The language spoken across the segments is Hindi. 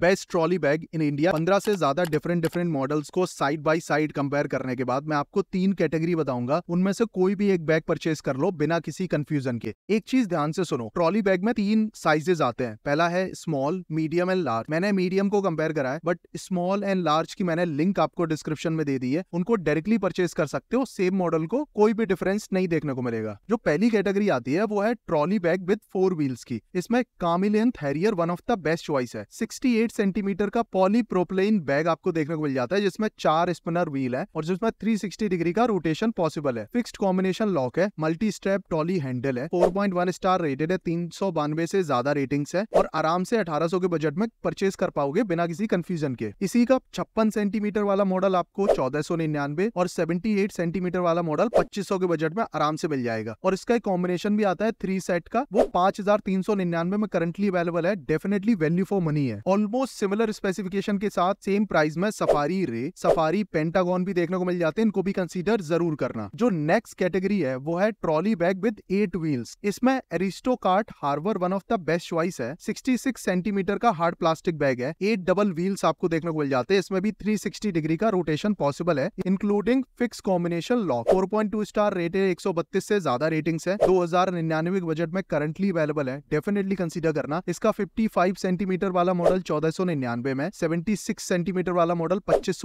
best trolley bag in India पंद्रह से ज्यादा डिफरेंट डिफरेंट मॉडल्स को साइड बाय साइड कंपेयर करने के बाद मैं आपको तीन कैटेगरी बताऊंगा उनमें से कोई भी एक बैग परचेस कर लो बिना किसी कंफ्यूजन के एक चीज ध्यान से सुनो ट्रॉली बैग में तीन साइजेस आते हैं पहला है स्मॉल मीडियम एंड लार्ज मैंने मीडियम को कंपेयर करा है बट स्मॉल एंड लार्ज की मैंने लिंक आपको डिस्क्रिप्शन में दे दी है उनको डायरेक्टली परचेस कर सकते हो सेम मॉडल को कोई भी डिफरेंस नहीं देखने को मिलेगा जो पहली कैटेगरी आती है वो है trolley bag with four wheels की इसमें Kamiliant Harrier one of the best choice है सिक्सटी 48 सेंटीमीटर का पॉलीप्रोप्लेन बैग आपको देखने को मिल जाता है जिसमें चार स्पिनर व्हील है और जिसमें 360 डिग्री का रोटेशन पॉसिबल है फिक्स्ड कॉम्बिनेशन लॉक है मल्टी स्टेप टॉली हैंडल है 4.1 स्टार रेटेड है तीन से ज्यादा रेटिंग है और आराम से अठारह के बजट में परचेज कर पाओगे बिना किसी कंफ्यूजन के इसी का छप्पन सेंटीमीटर वाला मॉडल आपको चौदह और सेवेंटी सेंटीमीटर वाला मॉडल पच्चीस के बजट में आराम से मिल जाएगा और इसका एक कॉम्बिनेशन भी आता है थ्री सेट का वो पांच में करंटली अवेलेबल है डेफिनेटली वैल्यू फॉर मनी है ऑल ऑलमोस्ट सिमिलर स्पेसिफिकेशन के साथ सेम प्राइस में सफारी रे सफारी पेंटागॉन भी देखने को मिल जाते हैं इनको भी कंसिडर जरूर करना जो नेक्स्ट कैटेगरी है वो है trolley bag with eight wheels इसमें एरिस्टो कार्ट हार्वर one of the best choice है 66 सेंटीमीटर का हार्ड प्लास्टिक बैग है एट डबल व्हील्स आपको देखने को मिल जाते हैं इसमें भी 360 डिग्री का रोटेशन पॉसिबल है including fix combination lock 4.2 star rated 132 से ज्यादा रेटिंग्स है 2099 के बजट में करंटली अवेलेबल है डेफिनेटली कंसीडर करना इसका 55 सेंटीमीटर वाला मॉडल चौदह में 76 सेंटीमीटर वाला मॉडल पच्चीस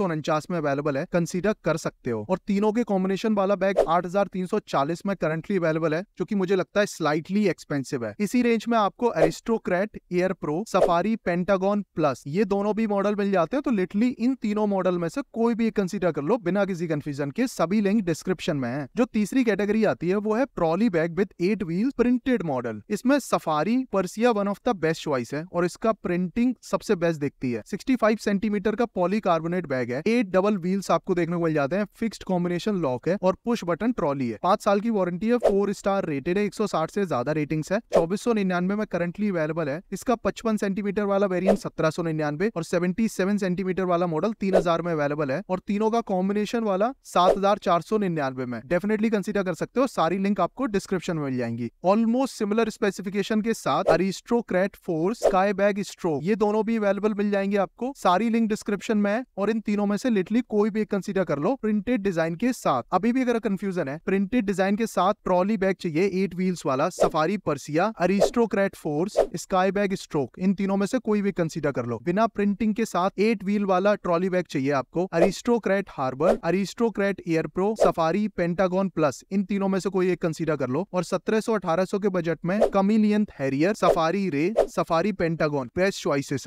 में अवेलेबल है कंसीडर कर सकते हो और तीनों के कॉम्बिनेशन वाला बैग 8340 में करंटली अवेलेबल है जो कि मुझे लगता है स्लाइटली एक्सपेंसिव है इसी रेंज में आपको Aristocrat Air Pro Safari Pentagon Plus ये दोनों भी मॉडल मिल जाते हैं तो लिटली इन तीनों मॉडल में से कोई भी कंसिडर कर लो बिना किसी कंफ्यूजन के सभी लिंक डिस्क्रिप्शन में है जो तीसरी कैटेगरी आती है वो है trolley bag with eight wheel printed model इसमें Safari Persia one of the best choice है और इसका प्रिंटिंग सबसे सबसे बेस्ट देखती है 65 सेंटीमीटर का पॉलीकार्बोनेट बैग है एट डबल व्हील्स आपको देखने को मिल जाते हैं फिक्स्ड कॉम्बिनेशन लॉक है और पुश बटन ट्रॉली है पांच साल की वारंटी है फोर स्टार रेटेड है एक से ज्यादा रेटिंग है चौबीस में करंटली अवेलेबल है इसका पचपन सेंटीमीटर वाला वेरियंट सत्रह और सेवेंटी सेंटीमीटर वाला मॉडल तीन में अवेलेबल है और तीनों का कॉम्बिनेशन वाला सात में डेफिनेटली कंसिडर कर सकते हो सारी लिंक आपको डिस्क्रिप्शन में मिल जाएंगी ऑलमोस्ट सिमिलर स्पेसिफिकेशन के साथ Aristocrat four Sky bag Strow ये दोनों भी अवेलेबल मिल जाएंगे आपको सारी लिंक डिस्क्रिप्शन में है और इन तीनों में से लिटली कोई भी एक कर लो प्रिंटेड डिजाइन के साथ अभी भी अगर कंफ्यूजन है प्रिंटेड डिजाइन के साथ ट्रॉली बैग चाहिए एट व्हील्स वाला Safari Persia Aristocrat Force Sky bag Stroke इन तीनों में से कोई भी कंसिडर कर लो बिना प्रिंटिंग के साथ एट व्हील वाला ट्रॉली बैग चाहिए आपको Aristocrat Harbour Aristocrat Air Pro Safari Pentagon Plus इन तीनों में से कोई एक कंसिडर कर लो और सत्रह सौ के बजट में Kamiliant Harrier Safari Ray Safari Pentagon best choices है